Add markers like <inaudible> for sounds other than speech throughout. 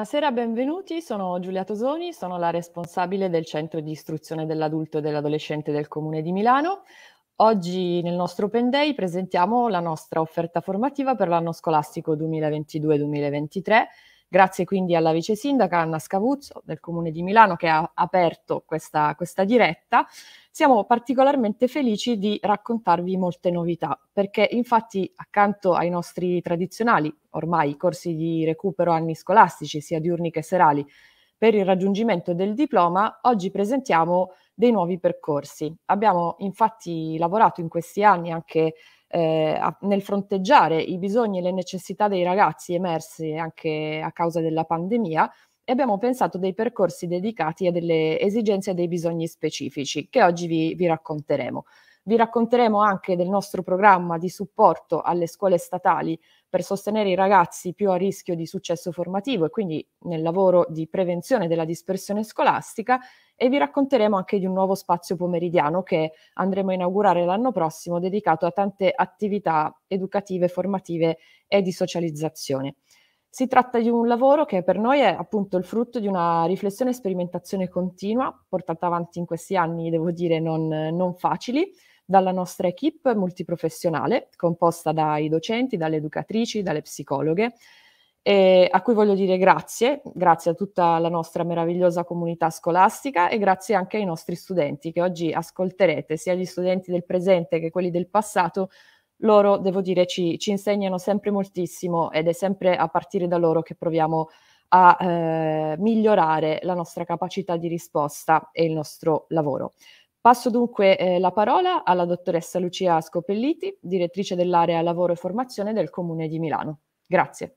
Buonasera, benvenuti. Sono Giulia Tosoni, sono la responsabile del Centro di Istruzione dell'Adulto e dell'Adolescente del Comune di Milano. Oggi nel nostro Open Day presentiamo la nostra offerta formativa per l'anno scolastico 2022-2023 Grazie quindi alla vice sindaca Anna Scavuzzo del Comune di Milano che ha aperto questa, questa diretta. Siamo particolarmente felici di raccontarvi molte novità, perché infatti accanto ai nostri tradizionali, ormai corsi di recupero anni scolastici, sia diurni che serali, per il raggiungimento del diploma, oggi presentiamo dei nuovi percorsi. Abbiamo infatti lavorato in questi anni anche eh, a, nel fronteggiare i bisogni e le necessità dei ragazzi emersi anche a causa della pandemia e abbiamo pensato dei percorsi dedicati a delle esigenze e dei bisogni specifici che oggi vi, vi racconteremo. Vi racconteremo anche del nostro programma di supporto alle scuole statali per sostenere i ragazzi più a rischio di successo formativo e quindi nel lavoro di prevenzione della dispersione scolastica e vi racconteremo anche di un nuovo spazio pomeridiano che andremo a inaugurare l'anno prossimo dedicato a tante attività educative, formative e di socializzazione. Si tratta di un lavoro che per noi è appunto il frutto di una riflessione e sperimentazione continua, portata avanti in questi anni, devo dire, non, non facili, dalla nostra equip multiprofessionale, composta dai docenti, dalle educatrici, dalle psicologhe, eh, a cui voglio dire grazie, grazie a tutta la nostra meravigliosa comunità scolastica e grazie anche ai nostri studenti che oggi ascolterete, sia gli studenti del presente che quelli del passato, loro, devo dire, ci, ci insegnano sempre moltissimo ed è sempre a partire da loro che proviamo a eh, migliorare la nostra capacità di risposta e il nostro lavoro. Passo dunque eh, la parola alla dottoressa Lucia Scopelliti, direttrice dell'area lavoro e formazione del Comune di Milano. Grazie.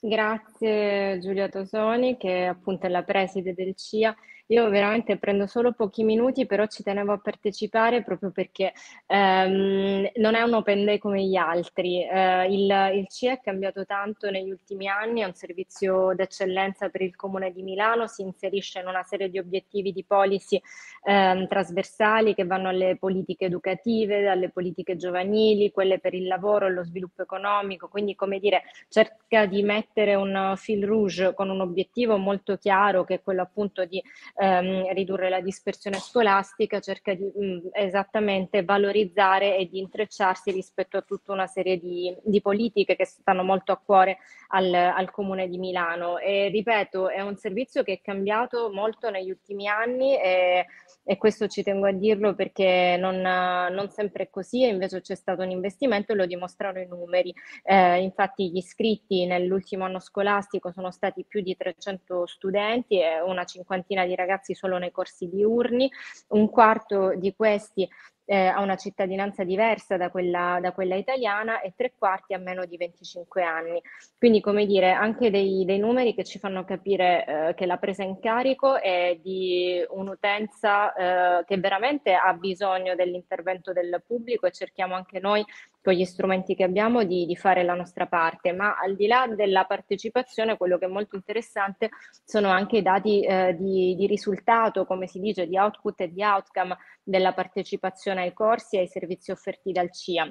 Grazie Giulia Tosoni che appunto è la preside del CIA io veramente prendo solo pochi minuti, però ci tenevo a partecipare proprio perché ehm, non è un open day come gli altri. Eh, il, il CIE è cambiato tanto negli ultimi anni, è un servizio d'eccellenza per il Comune di Milano, si inserisce in una serie di obiettivi di policy ehm, trasversali che vanno alle politiche educative, alle politiche giovanili, quelle per il lavoro e lo sviluppo economico, quindi come dire cerca di mettere un fil rouge con un obiettivo molto chiaro che è quello appunto di ehm, ridurre la dispersione scolastica, cerca di mh, mm, esattamente valorizzare e di intrecciarsi rispetto a tutta una serie di, di politiche che stanno molto a cuore al, al Comune di Milano. E ripeto, è un servizio che è cambiato molto negli ultimi anni e, e questo ci tengo a dirlo perché non, non sempre è così e invece c'è stato un investimento e lo dimostrano i numeri. Eh, infatti gli iscritti nell'ultimo anno scolastico sono stati più di 300 studenti e una cinquantina di ragazzi ragazzi solo nei corsi diurni, un quarto di questi eh, ha una cittadinanza diversa da quella, da quella, italiana e tre quarti a meno di 25 anni. Quindi, come dire, anche dei, dei numeri che ci fanno capire eh, che la presa in carico è di un'utenza eh, che veramente ha bisogno dell'intervento del pubblico e cerchiamo anche noi con gli strumenti che abbiamo di, di, fare la nostra parte, ma al di là della partecipazione quello che è molto interessante sono anche i dati eh, di, di risultato, come si dice, di output e di outcome della partecipazione ai corsi e ai servizi offerti dal CIA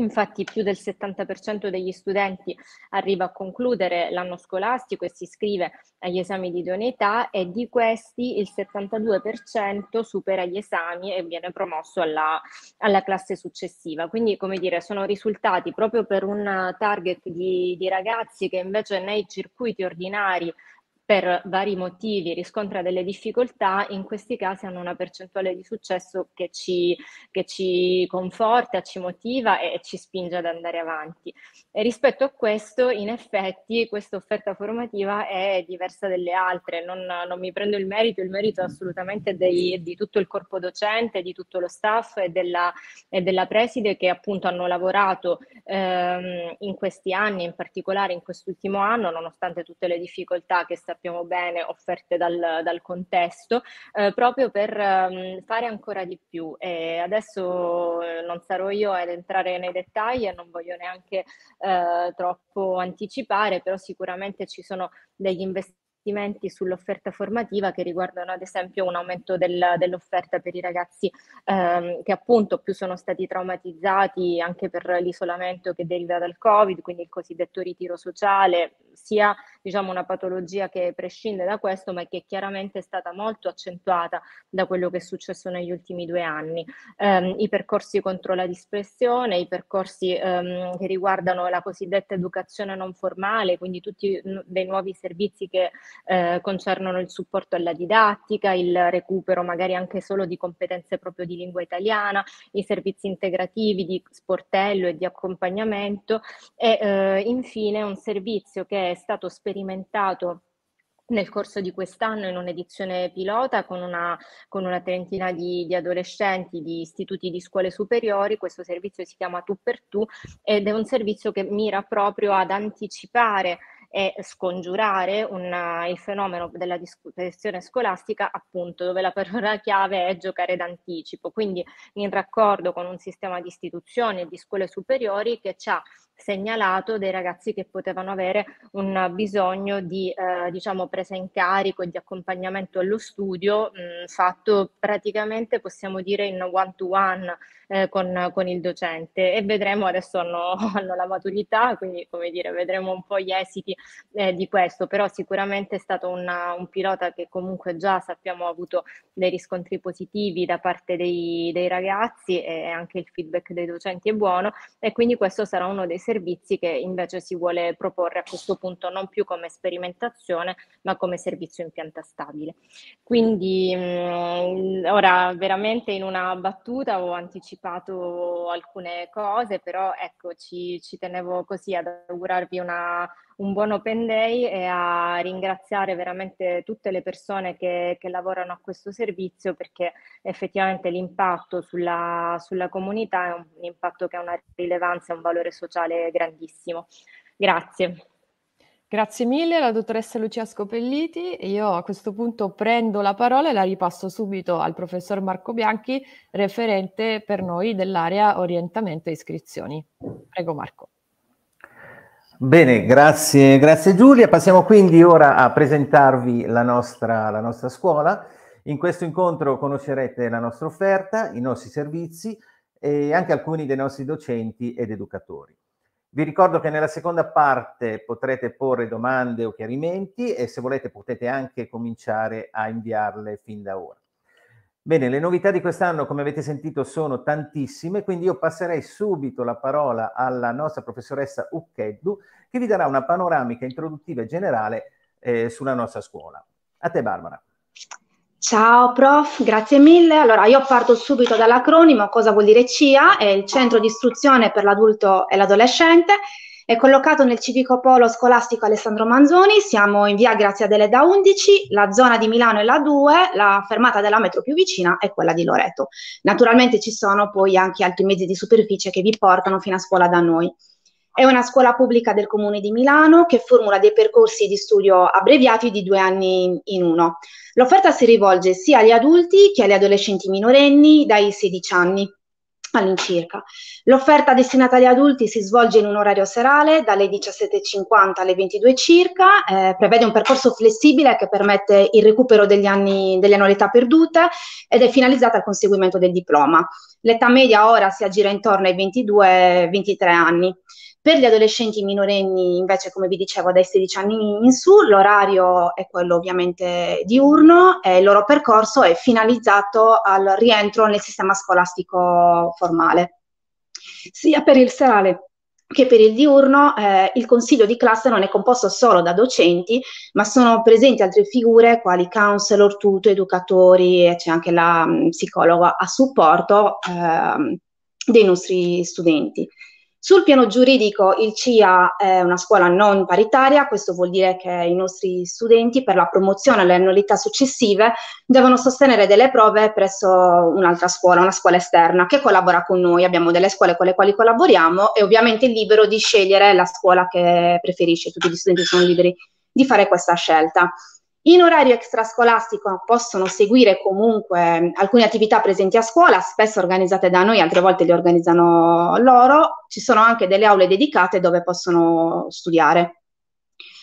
Infatti più del 70% degli studenti arriva a concludere l'anno scolastico e si iscrive agli esami di idoneità e di questi il 72% supera gli esami e viene promosso alla, alla classe successiva. Quindi come dire sono risultati proprio per un target di, di ragazzi che invece nei circuiti ordinari per vari motivi riscontra delle difficoltà, in questi casi hanno una percentuale di successo che ci, che ci conforta, ci motiva e, ci spinge ad andare avanti. E rispetto a questo, in effetti, questa offerta formativa è diversa dalle altre, non, non mi prendo il merito, il merito è assolutamente dei, di tutto il corpo docente, di tutto lo staff e della, e della preside che appunto hanno lavorato ehm, in questi anni, in particolare in quest'ultimo anno, nonostante tutte le difficoltà che sta sappiamo bene, offerte dal, dal contesto, eh, proprio per um, fare ancora di più. E adesso eh, non sarò io ad entrare nei dettagli e non voglio neanche eh, troppo anticipare, però sicuramente ci sono degli investimenti sull'offerta formativa che riguardano ad esempio un aumento del, dell'offerta per i ragazzi ehm, che appunto più sono stati traumatizzati anche per l'isolamento che deriva dal Covid, quindi il cosiddetto ritiro sociale, sia diciamo, una patologia che prescinde da questo, ma che chiaramente è stata molto accentuata da quello che è successo negli ultimi due anni. Um, I percorsi contro la dispersione, i percorsi um, che riguardano la cosiddetta educazione non formale, quindi tutti mm, dei nuovi servizi che eh, concernono il supporto alla didattica, il recupero magari anche solo di competenze proprio di lingua italiana, i servizi integrativi di sportello e di accompagnamento e eh, infine un servizio che è stato sperimentato sperimentato nel corso di quest'anno in un'edizione pilota con una, con una trentina di, di, adolescenti di istituti di scuole superiori. Questo servizio si chiama Tu per Tu ed è un servizio che mira proprio ad anticipare e scongiurare una, il fenomeno della dispersione scolastica, appunto, dove la parola <laughs> chiave è giocare d'anticipo. Quindi in raccordo con un sistema di istituzioni e di scuole superiori che ci ha segnalato dei ragazzi che potevano avere un bisogno di eh, diciamo presa in carico e di accompagnamento allo studio mh, mm, fatto praticamente possiamo dire in one to one eh, con, con, il docente e vedremo adesso hanno, <laughs> hanno, la maturità quindi come dire vedremo un po' gli esiti eh, di questo però sicuramente è stato una, un pilota che comunque già sappiamo ha avuto dei riscontri positivi da parte dei, dei ragazzi e anche il feedback dei docenti è buono e quindi questo sarà uno dei servizi che invece si vuole proporre a questo punto non più come sperimentazione ma come servizio in pianta stabile. Quindi mh, mm, ora veramente in una battuta ho anticipato alcune cose, però ecco ci, ci tenevo così ad augurarvi una un buon Open Day e a ringraziare veramente tutte le persone che, che lavorano a questo servizio perché effettivamente l'impatto sulla, sulla comunità è un, un impatto che ha una rilevanza e un valore sociale grandissimo. Grazie. Grazie mille alla dottoressa Lucia Scopelliti. Io a questo punto prendo la parola e la ripasso subito al professor Marco Bianchi, referente per noi dell'area orientamento e iscrizioni. Prego Marco. Bene, grazie, grazie Giulia. Passiamo quindi ora a presentarvi la nostra, la nostra scuola. In questo incontro conoscerete la nostra offerta, i nostri servizi e anche alcuni dei nostri docenti ed educatori. Vi ricordo che nella seconda parte potrete porre domande o chiarimenti e se volete potete anche cominciare a inviarle fin da ora. Bene, le novità di quest'anno, come avete sentito, sono tantissime, quindi io passerei subito la parola alla nostra professoressa Uccheddu, che vi darà una panoramica introduttiva e generale eh, sulla nostra scuola. A te, Barbara. Ciao prof, grazie mille. Allora, io parto subito dall'acronimo, cosa vuol dire CIA? È il Centro di Istruzione per l'Adulto e l'Adolescente, è collocato nel civico polo scolastico Alessandro Manzoni, siamo in via Grazia Da 11, la zona di Milano è la 2, la fermata della metro più vicina è quella di Loreto. Naturalmente ci sono poi anche altri mezzi di superficie che vi portano fino a scuola da noi. È una scuola pubblica del Comune di Milano che formula dei percorsi di studio abbreviati di due anni in uno. L'offerta si rivolge sia agli adulti che agli adolescenti minorenni dai 16 anni all'incirca. L'offerta destinata agli adulti si svolge in un orario serale dalle 17.50 alle 22 circa, eh, prevede un percorso flessibile che permette il recupero degli anni, delle annualità perdute ed è finalizzata al conseguimento del diploma. L'età media ora si aggira intorno ai 22-23 anni. Per gli adolescenti minorenni, invece, come vi dicevo, dai 16 anni in su, l'orario è quello ovviamente diurno e il loro percorso è finalizzato al rientro nel sistema scolastico formale. Sia per il serale che per il diurno eh, il consiglio di classe non è composto solo da docenti, ma sono presenti altre figure quali counselor, tuto, educatori e c'è anche la mh, mm, psicologa a supporto eh, dei nostri studenti. Sul piano giuridico il CIA è una scuola non paritaria, questo vuol dire che i nostri studenti per la promozione alle annualità successive devono sostenere delle prove presso un'altra scuola, una scuola esterna che collabora con noi, abbiamo delle scuole con le quali collaboriamo e ovviamente è libero di scegliere la scuola che preferisce, tutti gli studenti sono liberi di fare questa scelta. In orario extrascolastico possono seguire comunque mm, alcune attività presenti a scuola, spesso organizzate da noi, altre volte le organizzano loro. Ci sono anche delle aule dedicate dove possono studiare.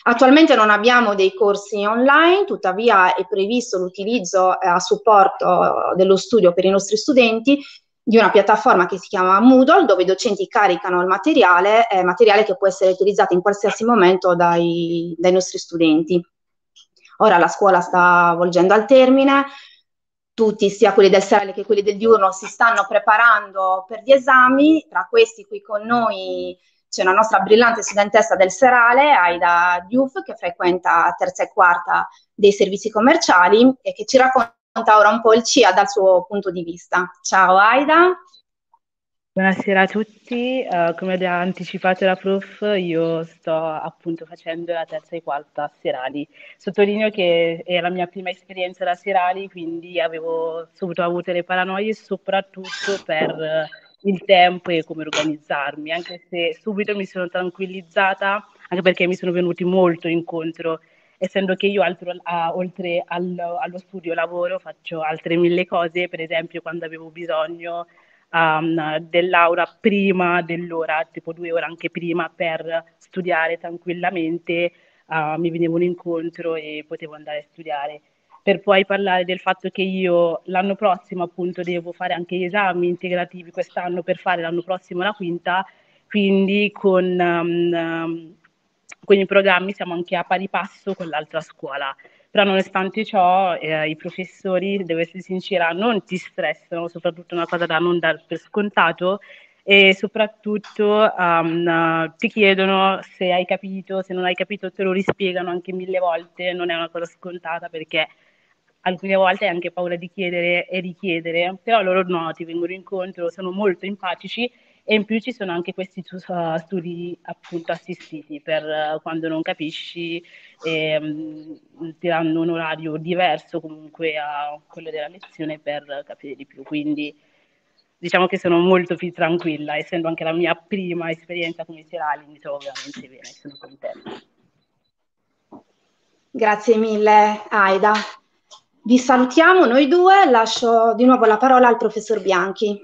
Attualmente non abbiamo dei corsi online, tuttavia è previsto l'utilizzo eh, a supporto dello studio per i nostri studenti di una piattaforma che si chiama Moodle, dove i docenti caricano il materiale, eh, materiale che può essere utilizzato in qualsiasi momento dai, dai nostri studenti. Ora la scuola sta volgendo al termine, tutti, sia quelli del serale che quelli del diurno, si stanno preparando per gli esami. Tra questi qui con noi c'è una nostra brillante studentessa del serale, Aida Diuf, che frequenta terza e quarta dei servizi commerciali e che ci racconta ora un po' il CIA dal suo punto di vista. Ciao Aida, Buonasera a tutti, uh, come ha anticipato la prof, io sto appunto facendo la terza e quarta serali. Sottolineo che è la mia prima esperienza da serali, quindi avevo subito avuto le paranoie soprattutto per eh, il tempo e come organizzarmi, anche se subito mi sono tranquillizzata, anche perché mi sono venuti molto incontro, essendo che io altro, uh, oltre allo, allo studio lavoro faccio altre mille cose, per esempio quando avevo bisogno um, dell'aula prima dell'ora, tipo due ore anche prima, per studiare tranquillamente, uh, mi venevo un incontro e potevo andare a studiare. Per poi parlare del fatto che io l'anno prossimo appunto devo fare anche gli esami integrativi quest'anno per fare l'anno prossimo la quinta, quindi con, um, um con i programmi siamo anche a pari passo con l'altra scuola però nonostante ciò eh, i professori, devo essere sincera, non ti stressano, soprattutto è una cosa da non dar per scontato e soprattutto um, ti chiedono se hai capito, se non hai capito te lo rispiegano anche mille volte, non è una cosa scontata perché alcune volte hai anche paura di chiedere e richiedere, però loro no, ti vengono incontro, sono molto empatici e in più ci sono anche questi tu- eh, studi appunto assistiti per eh, quando non capisci e, ehm, ti danno un orario diverso comunque a quello della lezione per capire di più. Quindi diciamo che sono molto più tranquilla, essendo anche la mia prima esperienza come serali, mi trovo veramente bene, sono contenta. Grazie mille Aida. Vi salutiamo noi due, lascio di nuovo la parola al professor Bianchi.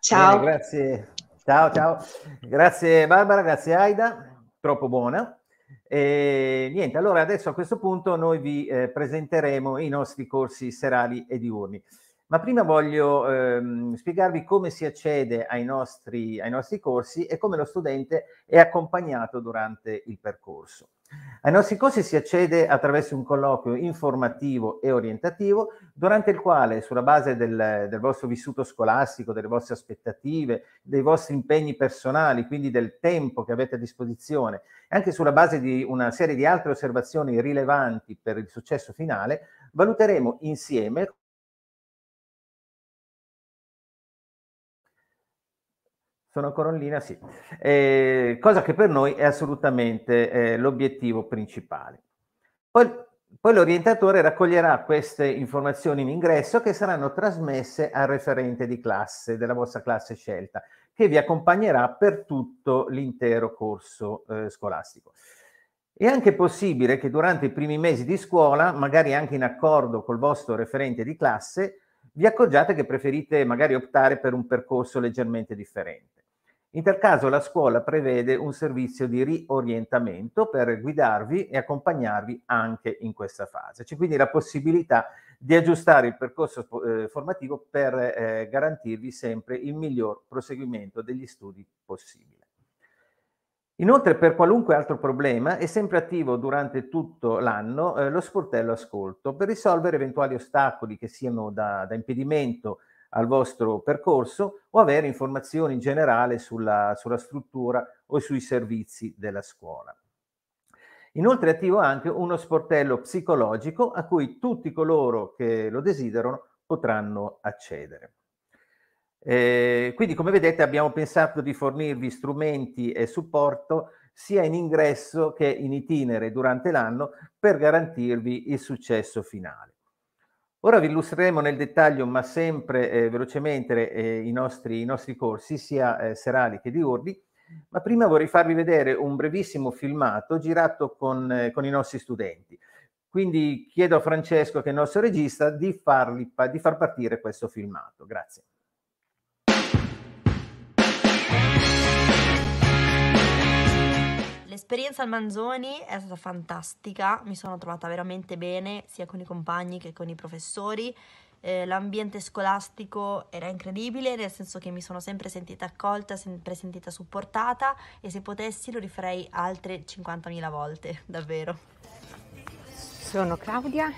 Ciao. Bene, grazie, Ciao, ciao. Grazie Barbara, grazie Aida, troppo buona. E, niente, allora adesso a questo punto noi vi eh, presenteremo i nostri corsi serali e diurni. Ma prima voglio ehm, spiegarvi come si accede ai nostri, ai nostri corsi e come lo studente è accompagnato durante il percorso. Ai nostri corsi si accede attraverso un colloquio informativo e orientativo, durante il quale, sulla base del, del, vostro vissuto scolastico, delle vostre aspettative, dei vostri impegni personali, quindi del tempo che avete a disposizione, e anche sulla base di una serie di altre osservazioni rilevanti per il successo finale, valuteremo insieme Sono Corollina, sì. Eh, cosa che per noi è assolutamente eh, l'obiettivo principale. Poi, poi l'orientatore raccoglierà queste informazioni in ingresso che saranno trasmesse al referente di classe, della vostra classe scelta, che vi accompagnerà per tutto l'intero corso eh, scolastico. È anche possibile che durante i primi mesi di scuola, magari anche in accordo col vostro referente di classe, vi accorgiate che preferite magari optare per un percorso leggermente differente. In tal caso la scuola prevede un servizio di riorientamento per guidarvi e accompagnarvi anche in questa fase. C'è quindi la possibilità di aggiustare il percorso eh, formativo per eh, garantirvi sempre il miglior proseguimento degli studi possibile. Inoltre per qualunque altro problema è sempre attivo durante tutto l'anno eh, lo sportello ascolto per risolvere eventuali ostacoli che siano da, da impedimento al vostro percorso o avere informazioni in generale sulla, sulla struttura o sui servizi della scuola. Inoltre è attivo anche uno sportello psicologico a cui tutti coloro che lo desiderano potranno accedere. Eh, quindi come vedete abbiamo pensato di fornirvi strumenti e supporto sia in ingresso che in itinere durante l'anno per garantirvi il successo finale. Ora vi illustreremo nel dettaglio, ma sempre eh, velocemente, eh, i, nostri, i, nostri, corsi, sia eh, serali che diurni, ma prima vorrei farvi vedere un brevissimo filmato girato con, eh, con i nostri studenti. Quindi chiedo a Francesco, che è il nostro regista, di, farli, di far partire questo filmato. Grazie. L'esperienza al Manzoni è stata fantastica, mi sono trovata veramente bene sia con i compagni che con i professori. Eh, l'ambiente scolastico era incredibile, nel senso che mi sono sempre sentita accolta, sempre sentita supportata e se potessi lo rifarei altre 50.000 volte, <laughs> davvero. Sono Claudia,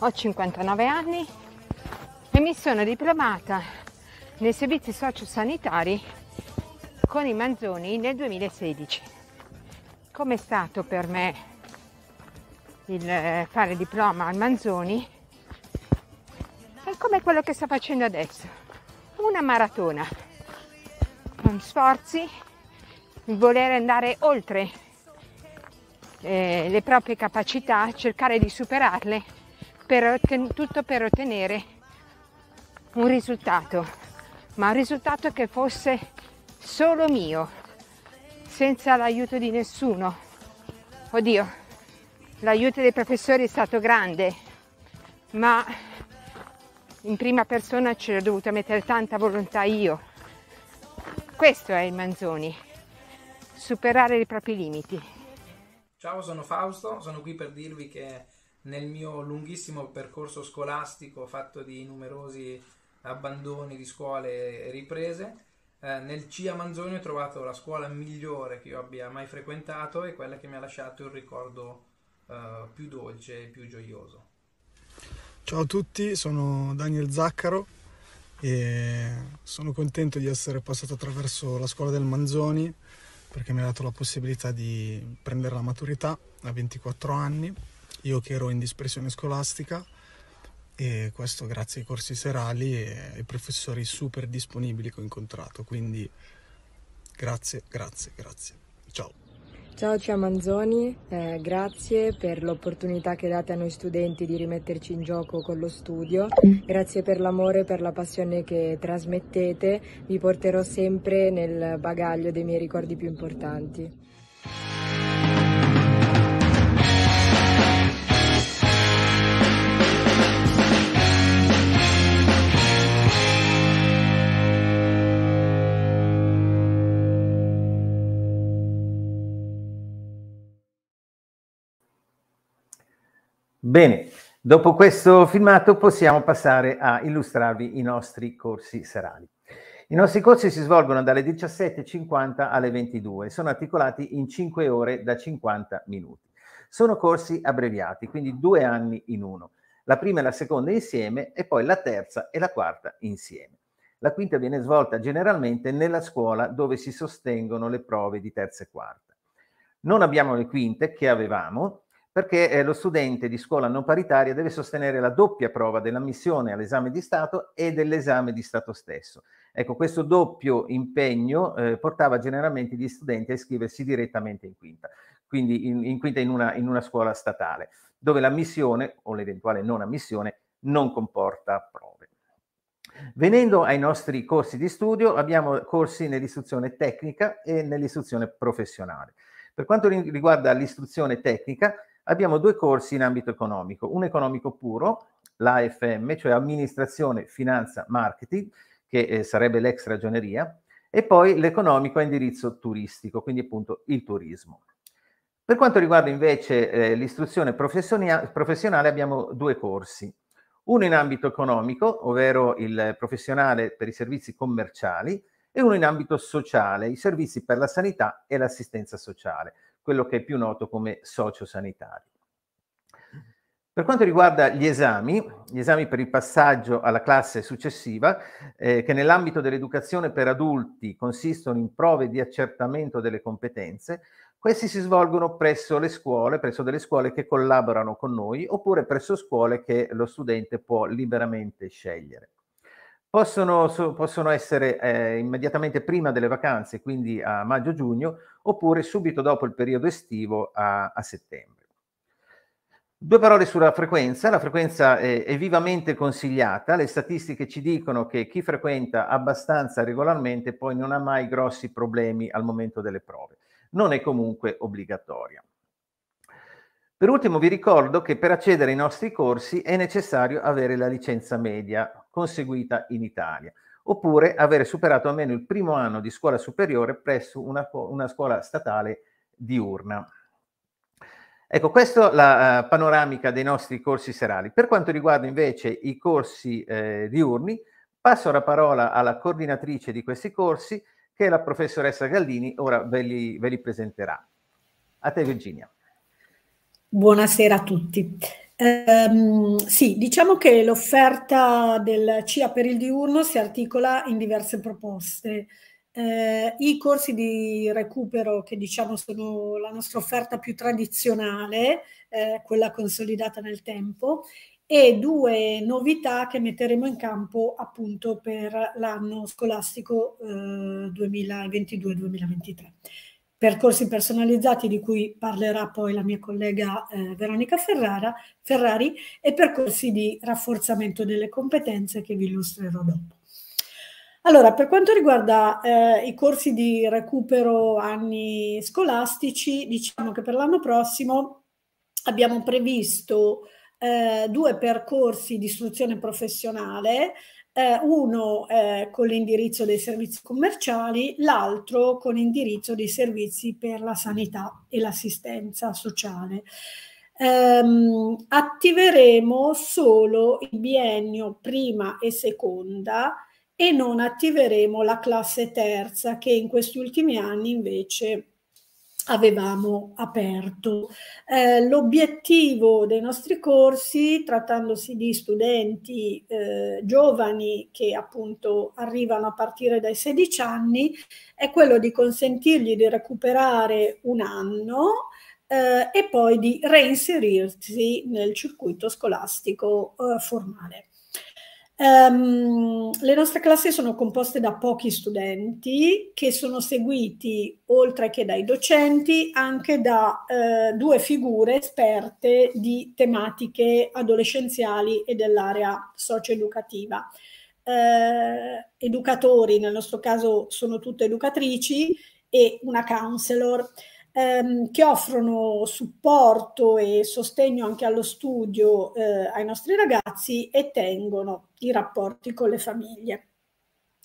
ho 59 anni e mi sono diplomata nei servizi sociosanitari con i Manzoni nel 2016. Com'è stato per me il eh, fare diploma al Manzoni? È come quello che sto facendo adesso, una maratona, con sforzi, il volere andare oltre eh, le proprie capacità, cercare di superarle, per otten- tutto per ottenere un risultato, ma un risultato che fosse solo mio, senza l'aiuto di nessuno. Oddio, l'aiuto dei professori è stato grande, ma in prima persona ci ho dovuto mettere tanta volontà io. Questo è il Manzoni, superare i propri limiti. Ciao, sono Fausto, sono qui per dirvi che nel mio lunghissimo percorso scolastico fatto di numerosi abbandoni di scuole e riprese, eh, nel CIA Manzoni ho trovato la scuola migliore che io abbia mai frequentato e quella che mi ha lasciato il ricordo eh, più dolce e più gioioso. Ciao a tutti, sono Daniel Zaccaro e sono contento di essere passato attraverso la scuola del Manzoni perché mi ha dato la possibilità di prendere la maturità a 24 anni, io che ero in dispersione scolastica e questo grazie ai corsi serali e ai professori super disponibili che ho incontrato, quindi grazie, grazie, grazie. Ciao. Ciao Ciamanzoni, eh, grazie per l'opportunità che date a noi studenti di rimetterci in gioco con lo studio, grazie per l'amore e per la passione che trasmettete, vi porterò sempre nel bagaglio dei miei ricordi più importanti. Bene, dopo questo filmato possiamo passare a illustrarvi i nostri corsi serali. I nostri corsi si svolgono dalle 17.50 alle 22, sono articolati in 5 ore da 50 minuti. Sono corsi abbreviati, quindi due anni in uno. La prima e la seconda insieme e poi la terza e la quarta insieme. La quinta viene svolta generalmente nella scuola dove si sostengono le prove di terza e quarta. Non abbiamo le quinte che avevamo, perché eh, lo studente di scuola non paritaria deve sostenere la doppia prova dell'ammissione all'esame di Stato e dell'esame di Stato stesso. Ecco, questo doppio impegno eh, portava generalmente gli studenti a iscriversi direttamente in quinta, quindi in, in quinta in una, in una scuola statale, dove l'ammissione o l'eventuale non ammissione non comporta prove. Venendo ai nostri corsi di studio, abbiamo corsi nell'istruzione tecnica e nell'istruzione professionale. Per quanto riguarda l'istruzione tecnica, abbiamo due corsi in ambito economico, un economico puro, l'AFM, cioè amministrazione, finanza, marketing, che eh, sarebbe l'ex ragioneria, e poi l'economico a indirizzo turistico, quindi appunto il turismo. Per quanto riguarda invece eh, l'istruzione professionale abbiamo due corsi, uno in ambito economico, ovvero il professionale per i servizi commerciali, e uno in ambito sociale, i servizi per la sanità e l'assistenza sociale quello che è più noto come sociosanitario. Per quanto riguarda gli esami, gli esami per il passaggio alla classe successiva, eh, che nell'ambito dell'educazione per adulti consistono in prove di accertamento delle competenze, questi si svolgono presso le scuole, presso delle scuole che collaborano con noi, oppure presso scuole che lo studente può liberamente scegliere. Possono, so, possono essere eh, immediatamente prima delle vacanze, quindi a maggio-giugno, oppure subito dopo il periodo estivo a, a settembre. Due parole sulla frequenza. La frequenza è, è, vivamente consigliata. Le statistiche ci dicono che chi frequenta abbastanza regolarmente poi non ha mai grossi problemi al momento delle prove. Non è comunque obbligatoria. Per ultimo vi ricordo che per accedere ai nostri corsi è necessario avere la licenza media conseguita in Italia, oppure avere superato almeno il primo anno di scuola superiore presso una, una scuola statale diurna. Ecco, questa è la uh, panoramica dei nostri corsi serali. Per quanto riguarda invece i corsi eh, diurni, passo la parola alla coordinatrice di questi corsi, che è la professoressa Gallini, ora ve li, ve li presenterà. A te Virginia. Buonasera a tutti. Um, sì, diciamo che l'offerta del CIA per il diurno si articola in diverse proposte. Eh, I corsi di recupero, che diciamo sono la nostra offerta più tradizionale, eh, quella consolidata nel tempo, e due novità che metteremo in campo appunto per l'anno scolastico eh, 2022-2023 percorsi personalizzati di cui parlerà poi la mia collega eh, Veronica Ferrara, Ferrari e percorsi di rafforzamento delle competenze che vi illustrerò dopo. Allora, per quanto riguarda eh, i corsi di recupero anni scolastici, diciamo che per l'anno prossimo abbiamo previsto eh, due percorsi di istruzione professionale eh, uno eh, con l'indirizzo dei servizi commerciali, l'altro con l'indirizzo dei servizi per la sanità e l'assistenza sociale. Ehm, attiveremo solo il biennio prima e seconda e non attiveremo la classe terza che in questi ultimi anni invece avevamo aperto. Eh, l'obiettivo dei nostri corsi, trattandosi di studenti eh, giovani che appunto arrivano a partire dai 16 anni, è quello di consentirgli di recuperare un anno eh, e poi di reinserirsi nel circuito scolastico eh, formale. Um, le nostre classi sono composte da pochi studenti che sono seguiti, oltre che dai docenti, anche da uh, due figure esperte di tematiche adolescenziali e dell'area socioeducativa. Uh, educatori, nel nostro caso sono tutte educatrici, e una counselor ehm, che offrono supporto e sostegno anche allo studio eh, ai nostri ragazzi e tengono i rapporti con le famiglie.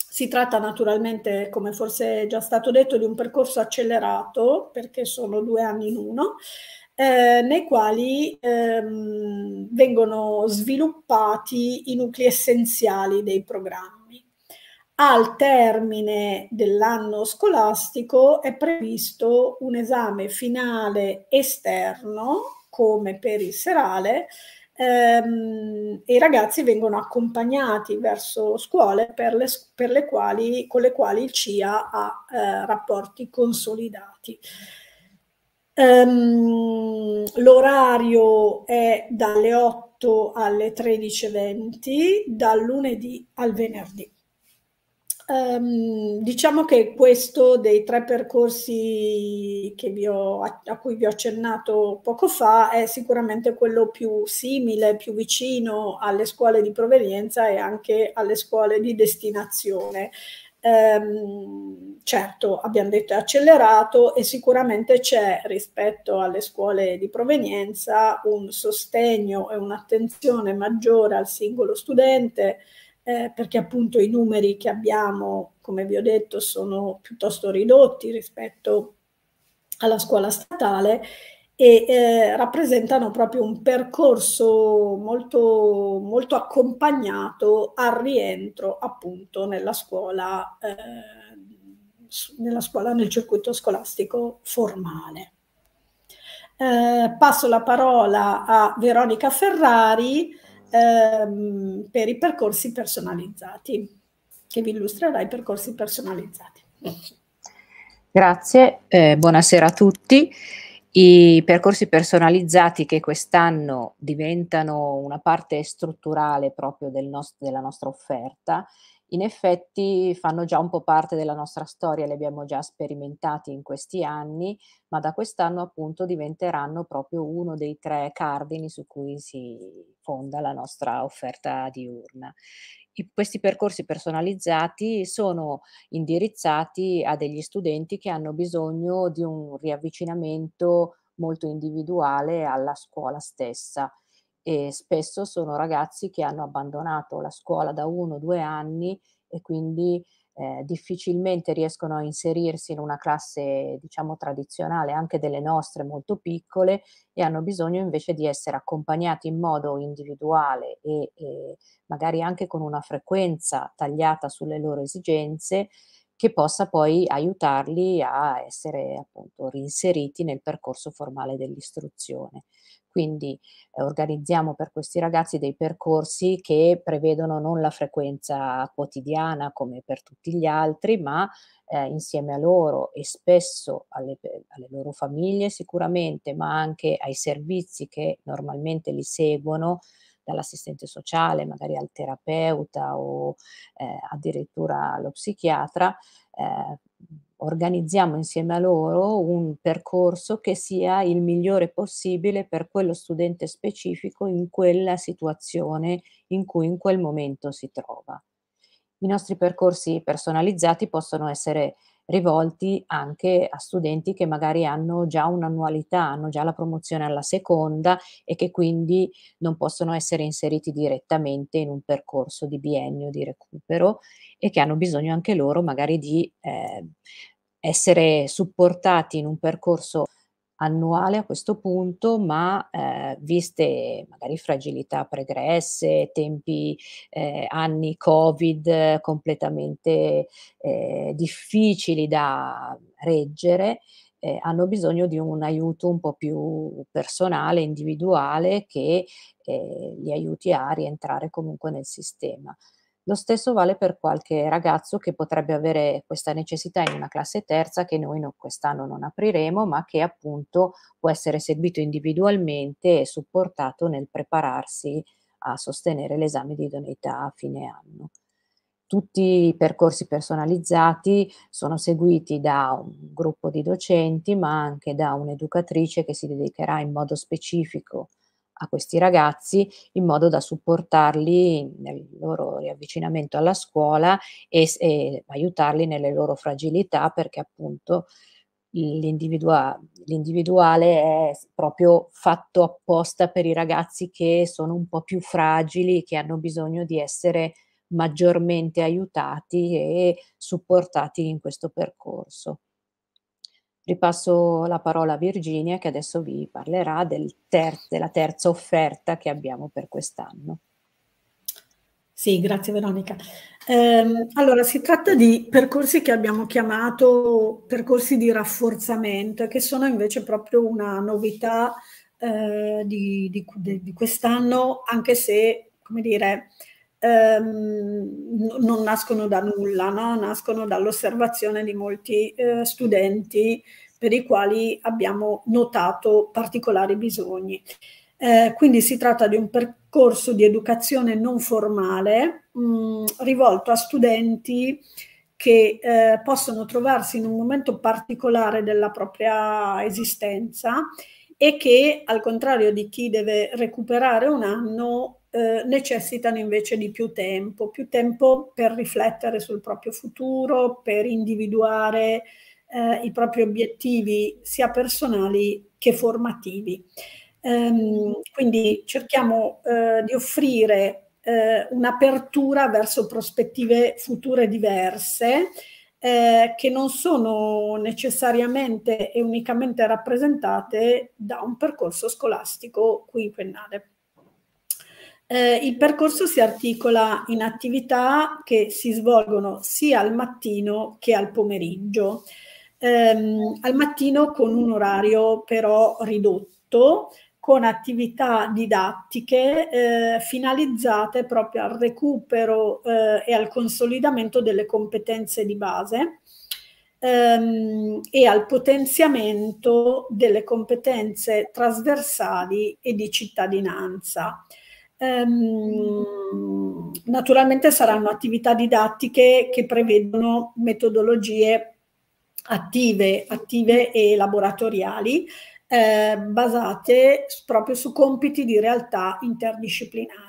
Si tratta naturalmente, come forse è già stato detto, di un percorso accelerato, perché sono due anni in uno, eh, nei quali ehm, vengono sviluppati i nuclei essenziali dei programmi. Al termine dell'anno scolastico è previsto un esame finale esterno, come per il serale, ehm, e i ragazzi vengono accompagnati verso scuole per le, per le quali, con le quali il CIA ha eh, rapporti consolidati. Um, l'orario è dalle 8 alle 13.20, dal lunedì al venerdì. Um, diciamo che questo dei tre percorsi ho, a cui vi ho accennato poco fa è sicuramente quello più simile, più vicino alle scuole di provenienza e anche alle scuole di destinazione. Um, certo, abbiamo detto è accelerato e sicuramente c'è rispetto alle scuole di provenienza un sostegno e un'attenzione maggiore al singolo studente eh, perché appunto i numeri che abbiamo, come vi ho detto, sono piuttosto ridotti rispetto alla scuola statale e eh, rappresentano proprio un percorso molto, molto accompagnato al rientro appunto nella scuola, eh, nella scuola nel circuito scolastico formale. Eh, passo la parola a Veronica Ferrari ehm, per i percorsi personalizzati, che vi illustrerà i percorsi personalizzati. Grazie, eh, buonasera a tutti. I percorsi personalizzati che quest'anno diventano una parte strutturale proprio del nost- della nostra offerta, in effetti fanno già un po' parte della nostra storia, li abbiamo già sperimentati in questi anni, ma da quest'anno appunto diventeranno proprio uno dei tre cardini su cui si fonda la nostra offerta diurna. I, questi percorsi personalizzati sono indirizzati a degli studenti che hanno bisogno di un riavvicinamento molto individuale alla scuola stessa e spesso sono ragazzi che hanno abbandonato la scuola da uno o due anni e quindi eh, difficilmente riescono a inserirsi in una classe, diciamo, tradizionale, anche delle nostre molto piccole, e hanno bisogno invece di essere accompagnati in modo individuale e, e magari anche con una frequenza tagliata sulle loro esigenze che possa poi aiutarli a essere appunto reinseriti nel percorso formale dell'istruzione. Quindi eh, organizziamo per questi ragazzi dei percorsi che prevedono non la frequenza quotidiana come per tutti gli altri, ma eh, insieme a loro e spesso alle, alle loro famiglie sicuramente, ma anche ai servizi che normalmente li seguono, dall'assistente sociale, magari al terapeuta o eh, addirittura allo psichiatra, eh, organizziamo insieme a loro un percorso che sia il migliore possibile per quello studente specifico in quella situazione in cui in quel momento si trova. I nostri percorsi personalizzati possono essere rivolti anche a studenti che magari hanno già un'annualità, hanno già la promozione alla seconda e che quindi non possono essere inseriti direttamente in un percorso di biennio di recupero e che hanno bisogno anche loro magari di eh, essere supportati in un percorso annuale a questo punto, ma eh, viste magari fragilità pregresse, tempi, eh, anni Covid completamente eh, difficili da reggere, eh, hanno bisogno di un aiuto un po' più personale, individuale, che eh, li aiuti a rientrare comunque nel sistema. Lo stesso vale per qualche ragazzo che potrebbe avere questa necessità in una classe terza che noi non, quest'anno non apriremo, ma che appunto può essere seguito individualmente e supportato nel prepararsi a sostenere l'esame di idoneità a fine anno. Tutti i percorsi personalizzati sono seguiti da un gruppo di docenti, ma anche da un'educatrice che si dedicherà in modo specifico a questi ragazzi in modo da supportarli nel loro riavvicinamento alla scuola e, e aiutarli nelle loro fragilità perché appunto L'individua- l'individuale è proprio fatto apposta per i ragazzi che sono un po' più fragili, che hanno bisogno di essere maggiormente aiutati e supportati in questo percorso ripasso la parola a Virginia che adesso vi parlerà del ter- della terza offerta che abbiamo per quest'anno. Sì, grazie Veronica. Eh, allora, si tratta di percorsi che abbiamo chiamato percorsi di rafforzamento, che sono invece proprio una novità eh, di, di, di, quest'anno, anche se, come dire, ehm, non nascono da nulla, no? nascono dall'osservazione di molti eh, studenti per i quali abbiamo notato particolari bisogni. Eh, quindi si tratta di un percorso di educazione non formale mh, mm, rivolto a studenti che eh, possono trovarsi in un momento particolare della propria esistenza e che, al contrario di chi deve recuperare un anno, eh, necessitano invece di più tempo, più tempo per riflettere sul proprio futuro, per individuare eh, i propri obiettivi sia personali che formativi. Ehm, quindi cerchiamo eh, di offrire eh, un'apertura verso prospettive future diverse eh, che non sono necessariamente e unicamente rappresentate da un percorso scolastico quinquennale. Eh, il percorso si articola in attività che si svolgono sia al mattino che al pomeriggio. Ehm, al mattino con un orario però ridotto, con attività didattiche eh, finalizzate proprio al recupero eh, e al consolidamento delle competenze di base ehm, e al potenziamento delle competenze trasversali e di cittadinanza. Ehm, naturalmente saranno attività didattiche che prevedono metodologie attive, attive e laboratoriali eh, basate proprio su compiti di realtà interdisciplinari.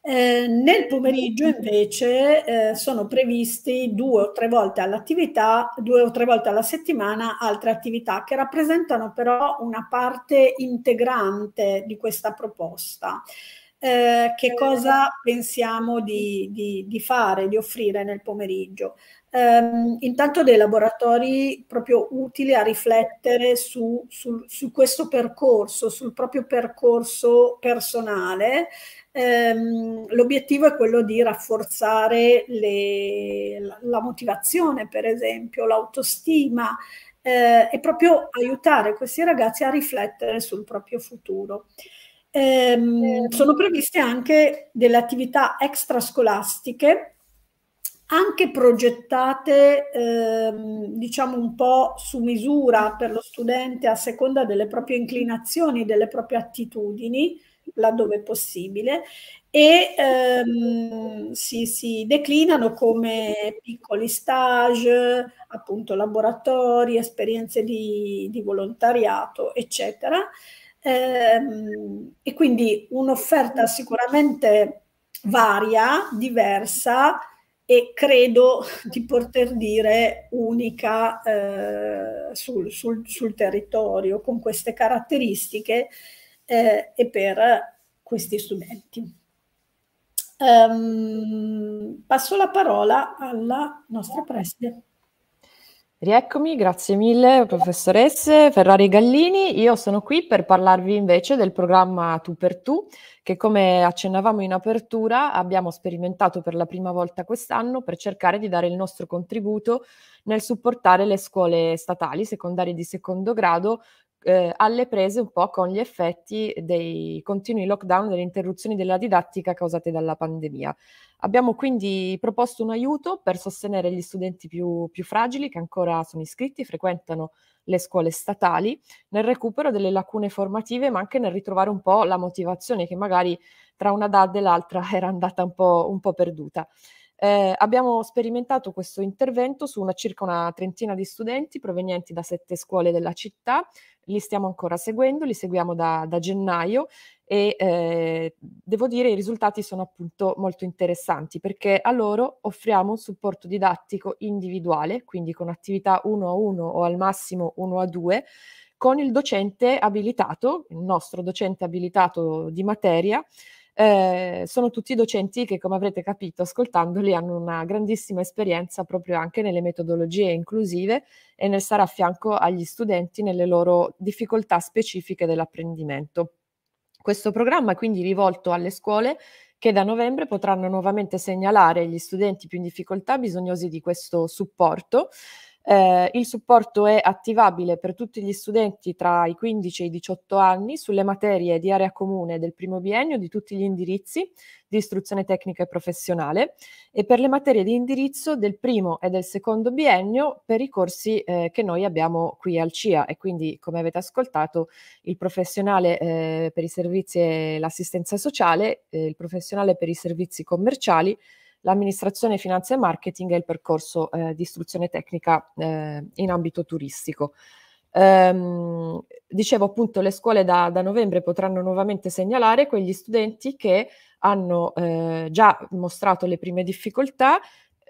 Eh, nel pomeriggio invece eh, sono previsti due o tre volte all'attività, due o tre volte alla settimana altre attività che rappresentano però una parte integrante di questa proposta. Eh, che eh. cosa pensiamo di, di, di fare, di offrire nel pomeriggio? Um, intanto dei laboratori proprio utili a riflettere su, su, su questo percorso, sul proprio percorso personale, ehm, l'obiettivo è quello di rafforzare le, la, motivazione, per esempio, l'autostima eh, e proprio aiutare questi ragazzi a riflettere sul proprio futuro. Ehm, ehm, sono previste anche delle attività extrascolastiche anche progettate ehm, diciamo un po' su misura per lo studente a seconda delle proprie inclinazioni, delle proprie attitudini laddove possibile e ehm, si, si, declinano come piccoli stage, appunto laboratori, esperienze di, di volontariato, eccetera. Ehm, e quindi un'offerta sicuramente varia, diversa e credo <laughs> di poter dire unica eh, sul, sul, sul, territorio con queste caratteristiche eh, e per questi studenti. Um, ehm, passo la parola alla nostra preside. Rieccomi, grazie mille professoresse Ferrari Gallini. Io sono qui per parlarvi invece del programma Tu per Tu, che come accennavamo in apertura abbiamo sperimentato per la prima volta quest'anno per cercare di dare il nostro contributo nel supportare le scuole statali secondarie di secondo grado eh, alle prese un po' con gli effetti dei continui lockdown, delle interruzioni della didattica causate dalla pandemia. Abbiamo quindi proposto un aiuto per sostenere gli studenti più, più fragili che ancora sono iscritti, frequentano le scuole statali, nel recupero delle lacune formative, ma anche nel ritrovare un po' la motivazione che magari tra una DAD e l'altra <laughs> era andata un po', un po perduta. Eh, abbiamo sperimentato questo intervento su una, circa una trentina di studenti provenienti da sette scuole della città, li stiamo ancora seguendo, li seguiamo da, da gennaio e eh, devo dire i risultati sono appunto molto interessanti perché a loro offriamo un supporto didattico individuale, quindi con attività uno a uno o al massimo uno a due, con il docente abilitato, il nostro docente abilitato di materia, eh, sono tutti docenti che, come avrete capito ascoltandoli, hanno una grandissima esperienza proprio anche nelle metodologie inclusive e nel stare a fianco agli studenti nelle loro difficoltà specifiche dell'apprendimento. Questo programma è quindi rivolto alle scuole che da novembre potranno nuovamente segnalare gli studenti più in difficoltà bisognosi di questo supporto eh, il supporto è attivabile per tutti gli studenti tra i 15 e i 18 anni sulle materie di area comune del primo biennio di tutti gli indirizzi di istruzione tecnica e professionale e per le materie di indirizzo del primo e del secondo biennio per i corsi eh, che noi abbiamo qui al CIA e quindi come avete ascoltato il professionale eh, per i servizi e l'assistenza sociale, eh, il professionale per i servizi commerciali, l'amministrazione finanza e marketing e il percorso eh, di istruzione tecnica eh, in ambito turistico. Ehm, dicevo appunto le scuole da, da, novembre potranno nuovamente segnalare quegli studenti che hanno eh, già mostrato le prime difficoltà.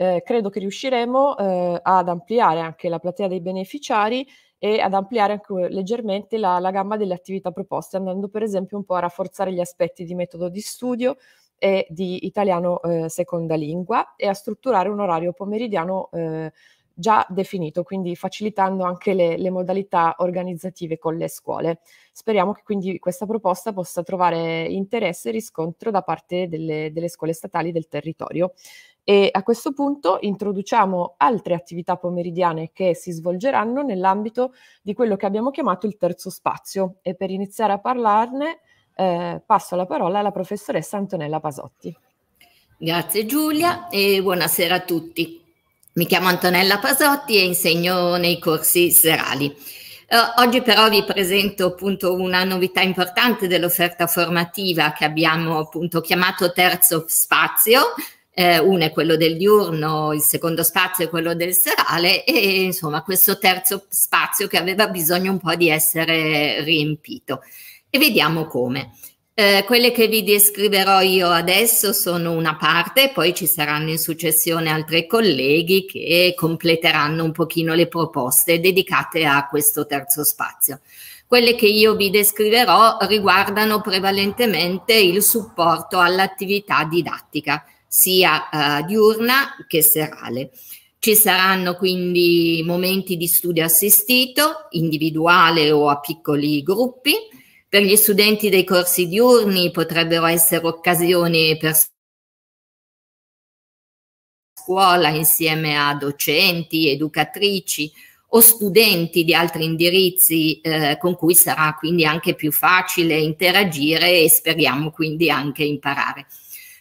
Eh, credo che riusciremo eh, ad ampliare anche la platea dei beneficiari e ad ampliare anche leggermente la, la, gamma delle attività proposte, andando per esempio un po' a rafforzare gli aspetti di metodo di studio, e di italiano eh, seconda lingua e a strutturare un orario pomeridiano eh, già definito, quindi facilitando anche le, le, modalità organizzative con le scuole. Speriamo che quindi questa proposta possa trovare interesse e riscontro da parte delle, delle scuole statali del territorio. E a questo punto introduciamo altre attività pomeridiane che si svolgeranno nell'ambito di quello che abbiamo chiamato il terzo spazio. E per iniziare a parlarne eh, passo la parola alla professoressa Antonella Pasotti. Grazie Giulia e buonasera a tutti. Mi chiamo Antonella Pasotti e insegno nei corsi serali. Uh, oggi però vi presento appunto una novità importante dell'offerta formativa che abbiamo appunto chiamato terzo spazio, eh, uno è quello del diurno, il secondo spazio è quello del serale e insomma questo terzo spazio che aveva bisogno un po' di essere riempito e vediamo come. Eh, quelle che vi descriverò io adesso sono una parte, poi ci saranno in successione altri colleghi che completeranno un pochino le proposte dedicate a questo terzo spazio. Quelle che io vi descriverò riguardano prevalentemente il supporto all'attività didattica, sia eh, diurna che serale. Ci saranno quindi momenti di studio assistito, individuale o a piccoli gruppi, per gli studenti dei corsi diurni potrebbero essere occasioni per scuola insieme a docenti, educatrici o studenti di altri indirizzi eh, con cui sarà quindi anche più facile interagire e speriamo quindi anche imparare.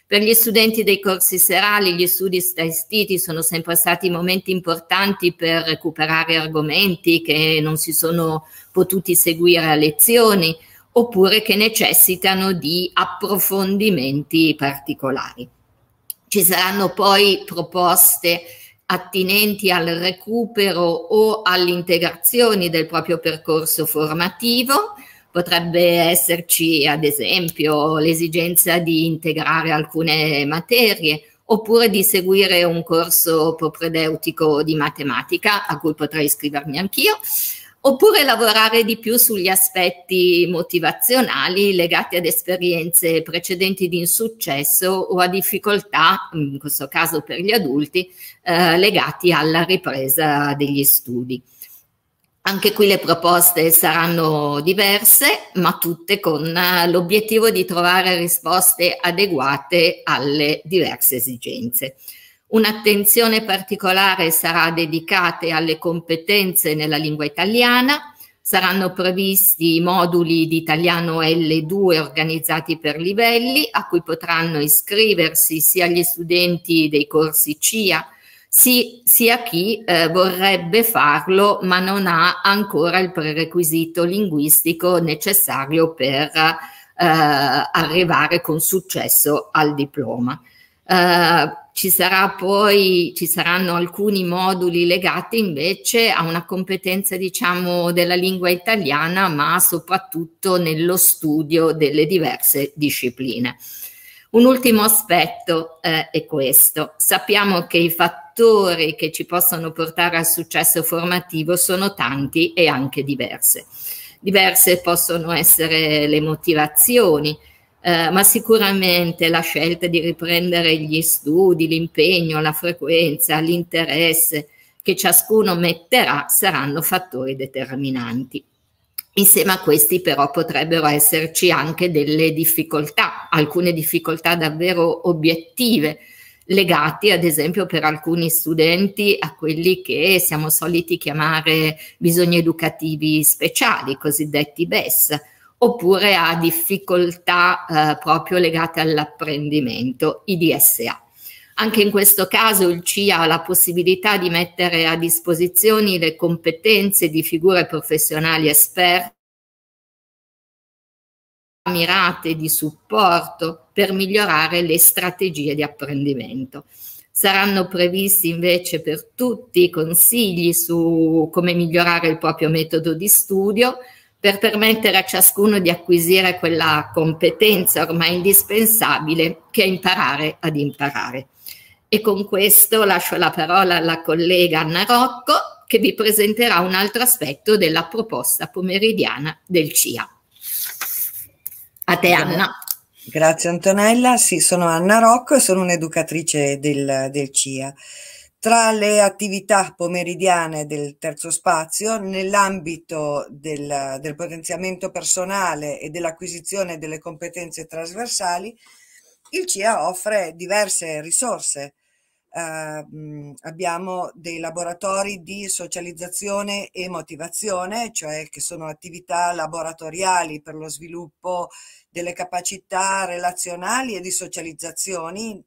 Per gli studenti dei corsi serali, gli studi estiti sono sempre stati momenti importanti per recuperare argomenti che non si sono potuti seguire a lezioni, oppure che necessitano di approfondimenti particolari. Ci saranno poi proposte attinenti al recupero o all'integrazione del proprio percorso formativo. Potrebbe esserci, ad esempio, l'esigenza di integrare alcune materie oppure di seguire un corso propedeutico di matematica a cui potrei iscrivermi anch'io oppure lavorare di più sugli aspetti motivazionali legati ad esperienze precedenti di insuccesso o a difficoltà, in questo caso per gli adulti, eh, legati alla ripresa degli studi. Anche qui le proposte saranno diverse, ma tutte con eh, l'obiettivo di trovare risposte adeguate alle diverse esigenze. Un'attenzione particolare sarà dedicata alle competenze nella lingua italiana, saranno previsti i moduli di italiano L2 organizzati per livelli a cui potranno iscriversi sia gli studenti dei corsi CIA sia chi eh, vorrebbe farlo ma non ha ancora il prerequisito linguistico necessario per eh, arrivare con successo al diploma. Eh, ci, poi, ci, saranno alcuni moduli legati invece a una competenza diciamo, della lingua italiana, ma soprattutto nello studio delle diverse discipline. Un ultimo aspetto eh, è questo. Sappiamo che i fattori che ci possono portare al successo formativo sono tanti e anche diverse. Diverse possono essere le motivazioni, eh, ma sicuramente la scelta di riprendere gli studi, l'impegno, la frequenza, l'interesse che ciascuno metterà saranno fattori determinanti. Insieme a questi però potrebbero esserci anche delle difficoltà, alcune difficoltà davvero obiettive, legate ad esempio per alcuni studenti a quelli che siamo soliti chiamare bisogni educativi speciali, cosiddetti BES, oppure a difficoltà eh, proprio legate all'apprendimento, IDSA. Anche in questo caso il CIA ha la possibilità di mettere a disposizione le competenze di figure professionali esperte mirate di supporto per migliorare le strategie di apprendimento. Saranno previsti invece per tutti consigli su come migliorare il proprio metodo di studio, per permettere a ciascuno di acquisire quella competenza ormai indispensabile che è imparare ad imparare. E con questo lascio la parola alla collega Anna Rocco che vi presenterà un altro aspetto della proposta pomeridiana del CIA. A te Anna. Grazie Antonella, sì, sono Anna Rocco e sono un'educatrice del, del CIA. Tra le attività pomeridiane del terzo spazio, nell'ambito del, del, potenziamento personale e dell'acquisizione delle competenze trasversali, il CIA offre diverse risorse. Eh, abbiamo dei laboratori di socializzazione e motivazione, cioè che sono attività laboratoriali per lo sviluppo delle capacità relazionali e di socializzazioni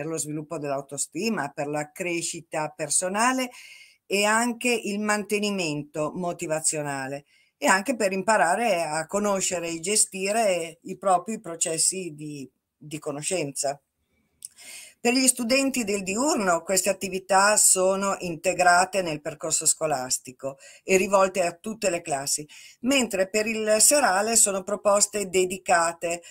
per lo sviluppo dell'autostima, per la crescita personale e anche il mantenimento motivazionale e anche per imparare a conoscere e gestire i propri processi di, di conoscenza. Per gli studenti del diurno queste attività sono integrate nel percorso scolastico e rivolte a tutte le classi, mentre per il serale sono proposte dedicate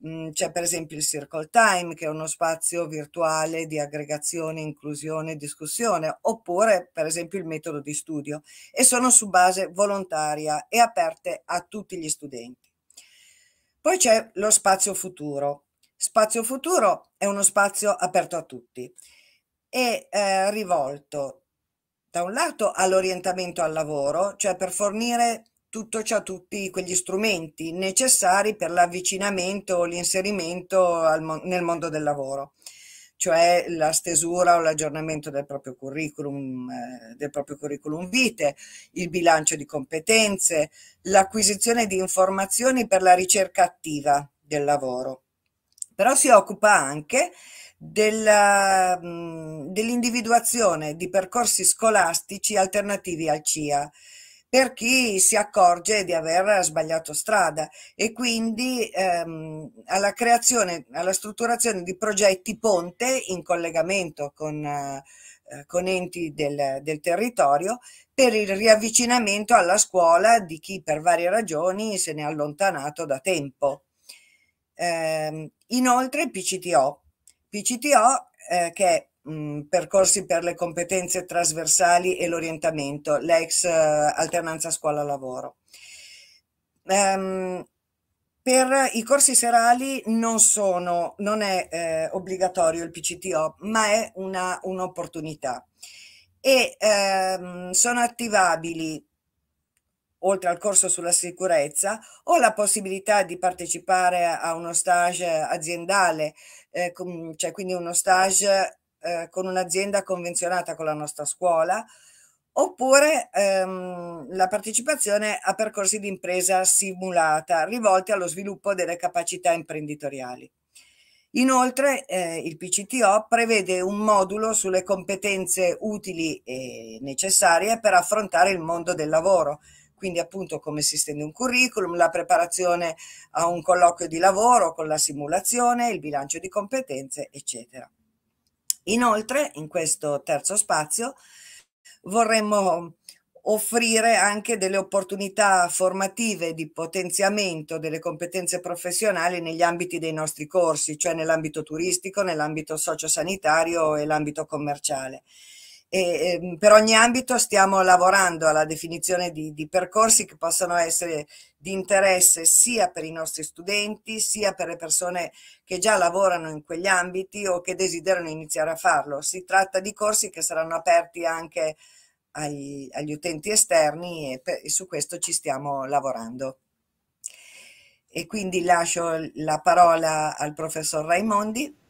Mhmm, c'è per esempio il Circle Time, che è uno spazio virtuale di aggregazione, inclusione e discussione, oppure per esempio il metodo di studio, e sono su base volontaria e aperte a tutti gli studenti. Poi c'è lo spazio futuro. Spazio futuro è uno spazio aperto a tutti e eh, rivolto da un lato all'orientamento al lavoro, cioè per fornire tutto ciò, tutti quegli strumenti necessari per l'avvicinamento o l'inserimento al, nel mondo del lavoro, cioè la stesura o l'aggiornamento del proprio curriculum, eh, del proprio curriculum vitae, il bilancio di competenze, l'acquisizione di informazioni per la ricerca attiva del lavoro. Però si occupa anche dell'individuazione di percorsi scolastici alternativi al CIA per chi si accorge di aver sbagliato strada e quindi ehm, alla creazione, alla strutturazione di progetti ponte in collegamento con, eh, con enti del, del, territorio per il riavvicinamento alla scuola di chi per varie ragioni se ne è allontanato da tempo. Eh, inoltre PCTO, PCTO eh, che è Mm, percorsi per le competenze trasversali e l'orientamento, l'ex eh, alternanza scuola-lavoro. Ehm, per i corsi serali non, sono, non è eh, obbligatorio il PCTO, ma è un'opportunità. Un e ehm, sono attivabili oltre al corso sulla sicurezza, o la possibilità di partecipare a uno stage aziendale, eh, cioè quindi uno stage eh, con un'azienda convenzionata con la nostra scuola, oppure ehm, la partecipazione a percorsi di impresa simulata rivolti allo sviluppo delle capacità imprenditoriali. Inoltre eh, il PCTO prevede un modulo sulle competenze utili e necessarie per affrontare il mondo del lavoro, quindi appunto come si stende un curriculum, la preparazione a un colloquio di lavoro con la simulazione, il bilancio di competenze, eccetera. Inoltre, in questo terzo spazio, vorremmo offrire anche delle opportunità formative di potenziamento delle competenze professionali negli ambiti dei nostri corsi, cioè nell'ambito turistico, nell'ambito sociosanitario e l'ambito commerciale. E, ehm, per ogni ambito stiamo lavorando alla definizione di, di percorsi che possano essere di interesse sia per i nostri studenti, sia per le persone che già lavorano in quegli ambiti o che desiderano iniziare a farlo. Si tratta di corsi che saranno aperti anche agli, agli utenti esterni e, per, e su questo ci stiamo lavorando. E quindi lascio la parola al professor Raimondi.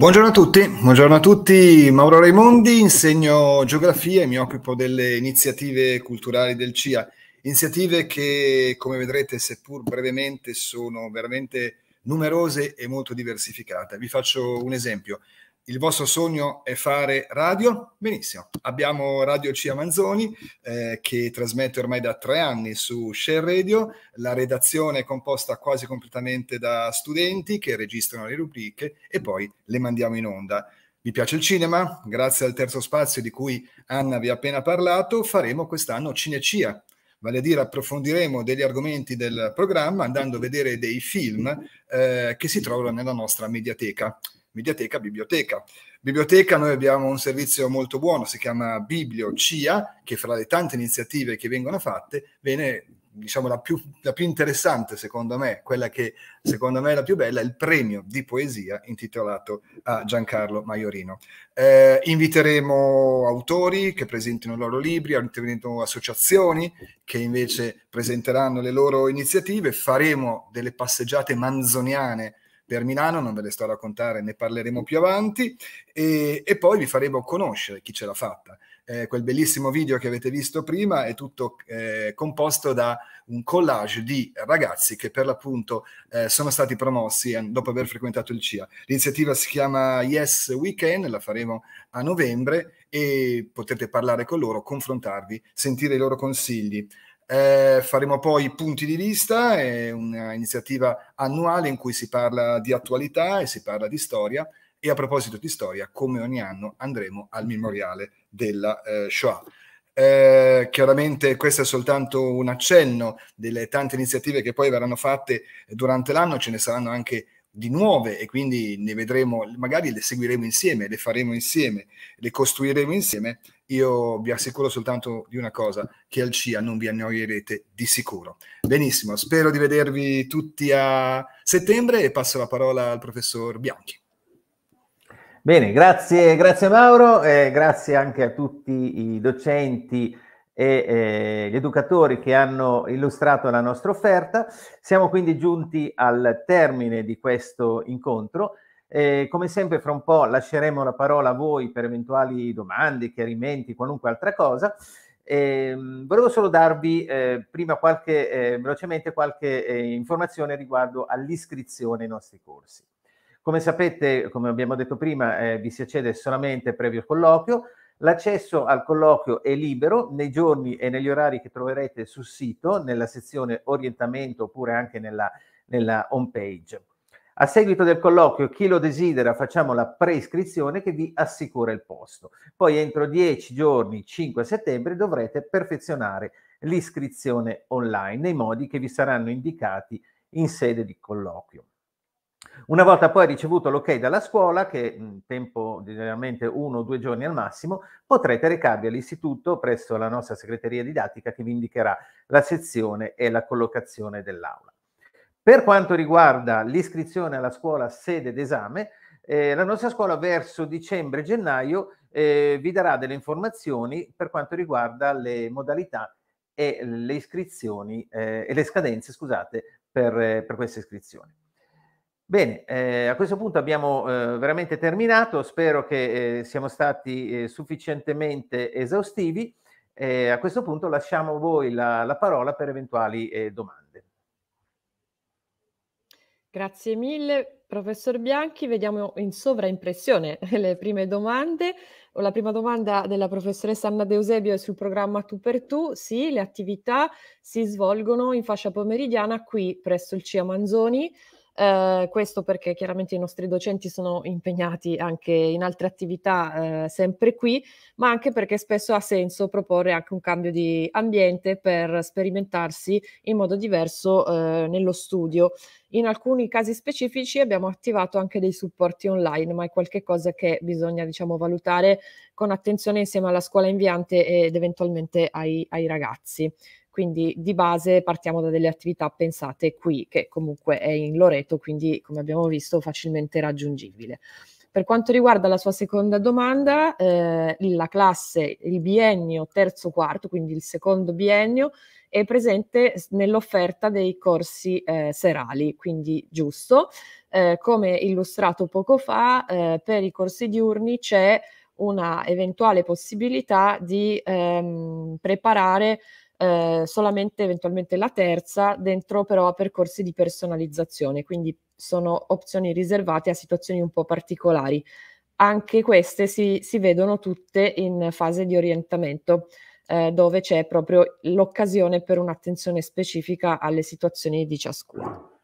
Buongiorno a tutti, buongiorno a tutti, Mauro Raimondi, insegno geografia e mi occupo delle iniziative culturali del CIA, iniziative che come vedrete seppur brevemente sono veramente numerose e molto diversificate. Vi faccio un esempio, il vostro sogno è fare radio? Benissimo, abbiamo Radio Cia Manzoni eh, che trasmette ormai da tre anni su Share Radio, la redazione è composta quasi completamente da studenti che registrano le rubriche e poi le mandiamo in onda. Vi piace il cinema? Grazie al terzo spazio di cui Anna vi ha appena parlato, faremo quest'anno Cinecia, vale a dire approfondiremo degli argomenti del programma andando a vedere dei film eh, che si trovano nella nostra mediateca mediateca, biblioteca. Biblioteca noi abbiamo un servizio molto buono, si chiama Biblio CIA, che fra le tante iniziative che vengono fatte, viene diciamo la più, la più interessante secondo me, quella che secondo me è la più bella, è il premio di poesia intitolato a Giancarlo Maiorino. Eh, inviteremo autori che presentino i loro libri, inviteremo associazioni che invece presenteranno le loro iniziative, faremo delle passeggiate manzoniane per Milano, non ve le sto a raccontare, ne parleremo più avanti, e, e poi vi faremo conoscere chi ce l'ha fatta. Eh, quel bellissimo video che avete visto prima è tutto eh, composto da un collage di ragazzi che per l'appunto eh, sono stati promossi eh, dopo aver frequentato il CIA. L'iniziativa si chiama Yes Weekend, la faremo a novembre e potete parlare con loro, confrontarvi, sentire i loro consigli. Eh, faremo poi punti di vista, è un'iniziativa annuale in cui si parla di attualità e si parla di storia e a proposito di storia, come ogni anno andremo al memoriale della eh, Shoah. Eh, chiaramente questo è soltanto un accenno delle tante iniziative che poi verranno fatte durante l'anno, ce ne saranno anche di nuove e quindi ne vedremo, magari le seguiremo insieme, le faremo insieme, le costruiremo insieme, io vi assicuro soltanto di una cosa, che al CIA non vi annoierete di sicuro. Benissimo, spero di vedervi tutti a settembre e passo la parola al professor Bianchi. Bene, grazie, grazie Mauro e grazie anche a tutti i docenti e eh, gli educatori che hanno illustrato la nostra offerta. Siamo quindi giunti al termine di questo incontro. Eh, come sempre, fra un po' lasceremo la parola a voi per eventuali domande, chiarimenti, qualunque altra cosa. Eh, volevo solo darvi eh, prima qualche, eh, velocemente qualche eh, informazione riguardo all'iscrizione ai nostri corsi. Come sapete, come abbiamo detto prima, vi si accede solamente previo colloquio L'accesso al colloquio è libero nei giorni e negli orari che troverete sul sito, nella sezione orientamento oppure anche nella, nella home page. A seguito del colloquio, chi lo desidera, facciamo la preiscrizione che vi assicura il posto. Poi entro 10 giorni, 5 settembre, dovrete perfezionare l'iscrizione online nei modi che vi saranno indicati in sede di colloquio. Una volta poi ricevuto l'ok dalla scuola, che in tempo generalmente uno o due giorni al massimo, potrete recarvi all'istituto presso la nostra segreteria didattica che vi indicherà la sezione e la collocazione dell'aula. Per quanto riguarda l'iscrizione alla scuola sede d'esame, eh, la nostra scuola verso dicembre gennaio eh, vi darà delle informazioni per quanto riguarda le modalità e le iscrizioni eh, e le scadenze, scusate, per, eh, per queste iscrizioni. Bene, eh, a questo punto abbiamo eh, veramente terminato, spero che eh, siamo stati eh, sufficientemente esaustivi. Eh, a questo punto lasciamo voi la, la parola per eventuali eh, domande. Grazie mille, professor Bianchi. Vediamo in sovraimpressione <laughs> le prime domande. La prima domanda della professoressa Anna De Eusebio è sul programma Tu per Tu. Sì, le attività si svolgono in fascia pomeridiana qui presso il CIA Manzoni eh, questo perché chiaramente i nostri docenti sono impegnati anche in altre attività eh, sempre qui, ma anche perché spesso ha senso proporre anche un cambio di ambiente per sperimentarsi in modo diverso eh, nello studio. In alcuni casi specifici abbiamo attivato anche dei supporti online, ma è qualcosa che bisogna diciamo, valutare con attenzione insieme alla scuola inviante ed eventualmente ai, ai ragazzi. Quindi di base partiamo da delle attività pensate qui, che comunque è in Loreto, quindi come abbiamo visto facilmente raggiungibile. Per quanto riguarda la sua seconda domanda, eh, la classe, il biennio terzo-quarto, quindi il secondo biennio, è presente nell'offerta dei corsi eh, serali, quindi giusto. Eh, come illustrato poco fa, eh, per i corsi diurni c'è una eventuale possibilità di ehm, preparare eh, solamente eventualmente la terza, dentro però a percorsi di personalizzazione, quindi sono opzioni riservate a situazioni un po' particolari. Anche queste si, si vedono tutte in fase di orientamento, eh, dove c'è proprio l'occasione per un'attenzione specifica alle situazioni di ciascuno.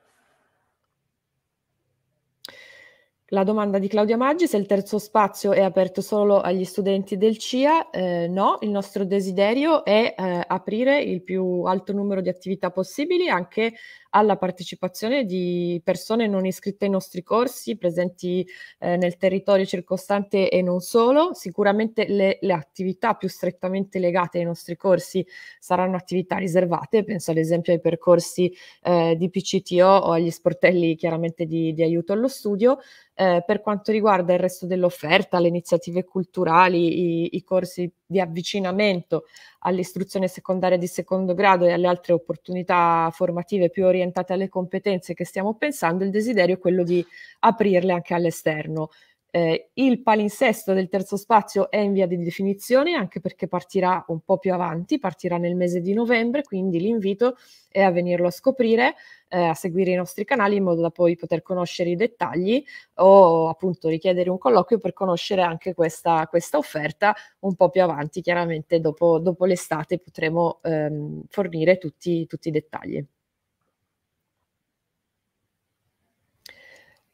La domanda di Claudia Maggi, se il terzo spazio è aperto solo agli studenti del CIA, eh, no, il nostro desiderio è eh, aprire il più alto numero di attività possibili anche alla partecipazione di persone non iscritte ai nostri corsi, presenti eh, nel territorio circostante e non solo. Sicuramente le, le, attività più strettamente legate ai nostri corsi saranno attività riservate, penso ad esempio ai percorsi eh, di PCTO o agli sportelli chiaramente di, di aiuto allo studio. Eh, per quanto riguarda il resto dell'offerta, le iniziative culturali, i, i corsi di avvicinamento all'istruzione secondaria di secondo grado e alle altre opportunità formative più orientate alle competenze che stiamo pensando, il desiderio è quello di aprirle anche all'esterno. Eh, il palinsesto del terzo spazio è in via di definizione anche perché partirà un po' più avanti, partirà nel mese di novembre, quindi l'invito è a venirlo a scoprire, eh, a seguire i nostri canali in modo da poi poter conoscere i dettagli o appunto richiedere un colloquio per conoscere anche questa, questa offerta un po' più avanti, chiaramente dopo, dopo l'estate potremo ehm, fornire tutti, tutti i dettagli.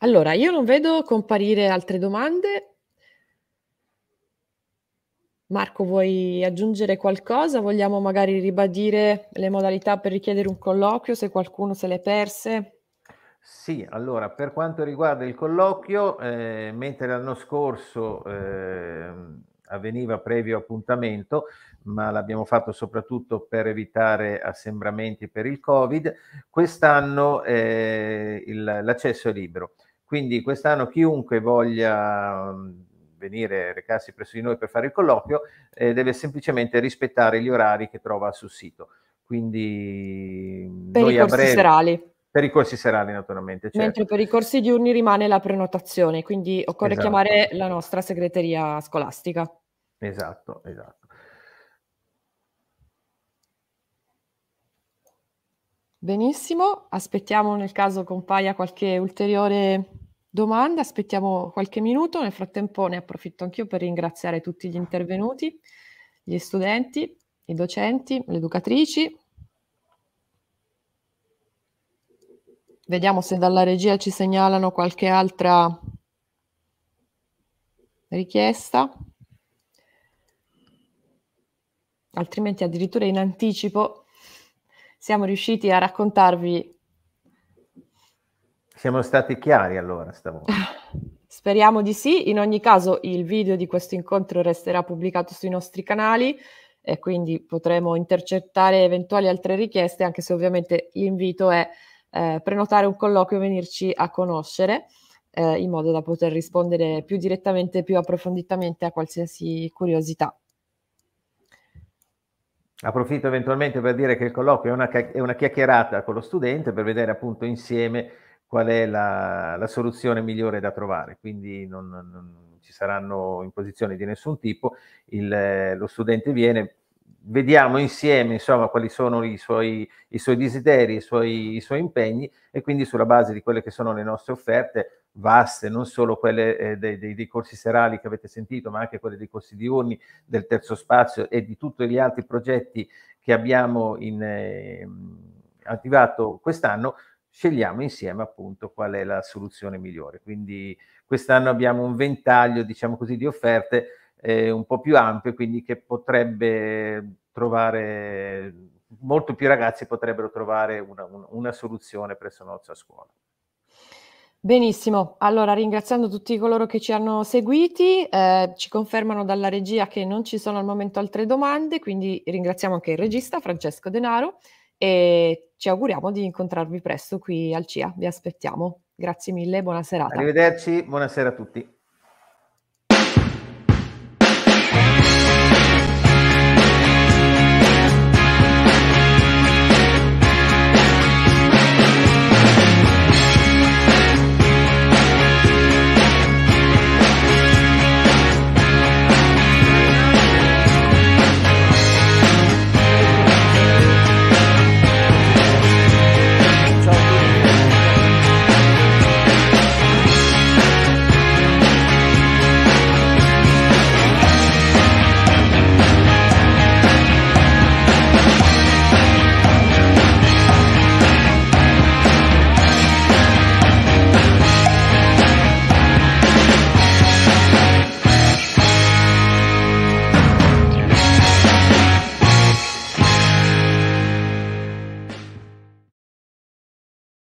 Allora, io non vedo comparire altre domande. Marco, vuoi aggiungere qualcosa? Vogliamo magari ribadire le modalità per richiedere un colloquio se qualcuno se l'è perse? Sì, allora per quanto riguarda il colloquio, eh, mentre l'anno scorso eh, avveniva previo appuntamento, ma l'abbiamo fatto soprattutto per evitare assembramenti per il Covid, quest'anno eh, l'accesso è libero. Quindi quest'anno chiunque voglia mm, venire, recarsi presso di noi per fare il colloquio, eh, deve semplicemente rispettare gli orari che trova sul sito. Quindi per noi i corsi breve, serali. Per i corsi serali, naturalmente. Certo. Mentre per i corsi diurni rimane la prenotazione, quindi occorre esatto. chiamare la nostra segreteria scolastica. Esatto, esatto. Benissimo, aspettiamo nel caso compaia qualche ulteriore domanda, aspettiamo qualche minuto, nel frattempo ne approfitto anch'io per ringraziare tutti gli intervenuti, gli studenti, i docenti, le educatrici. Vediamo se dalla regia ci segnalano qualche altra richiesta. Altrimenti addirittura in anticipo siamo riusciti a raccontarvi siamo stati chiari allora stavolta. Ah, speriamo di sì. In ogni caso, il video di questo incontro resterà pubblicato sui nostri canali e quindi potremo intercettare eventuali altre richieste, anche se ovviamente l'invito è eh, prenotare un colloquio e venirci a conoscere eh, in modo da poter rispondere più direttamente e più approfonditamente a qualsiasi curiosità. Approfitto eventualmente per dire che il colloquio è una, è una chiacchierata con lo studente per vedere appunto insieme qual è la, la soluzione migliore da trovare, quindi non, non ci saranno imposizioni di nessun tipo, Il, eh, lo studente viene, vediamo insieme insomma, quali sono i suoi, i suoi desideri, i suoi, i suoi, impegni e quindi sulla base di quelle che sono le nostre offerte vaste, non solo quelle eh, dei, dei, dei, corsi serali che avete sentito, ma anche quelle dei corsi diurni, del terzo spazio e di tutti gli altri progetti che abbiamo in, eh, attivato quest'anno, scegliamo insieme appunto qual è la soluzione migliore. Quindi quest'anno abbiamo un ventaglio, diciamo così, di offerte eh, un po' più ampio, quindi che potrebbe trovare, molto più ragazzi potrebbero trovare una, una soluzione presso la nostra scuola. Benissimo, allora ringraziando tutti coloro che ci hanno seguiti, eh, ci confermano dalla regia che non ci sono al momento altre domande, quindi ringraziamo anche il regista Francesco Denaro e ci auguriamo di incontrarvi presto qui al CIA. Vi aspettiamo. Grazie mille, buona serata. Arrivederci, buonasera a tutti.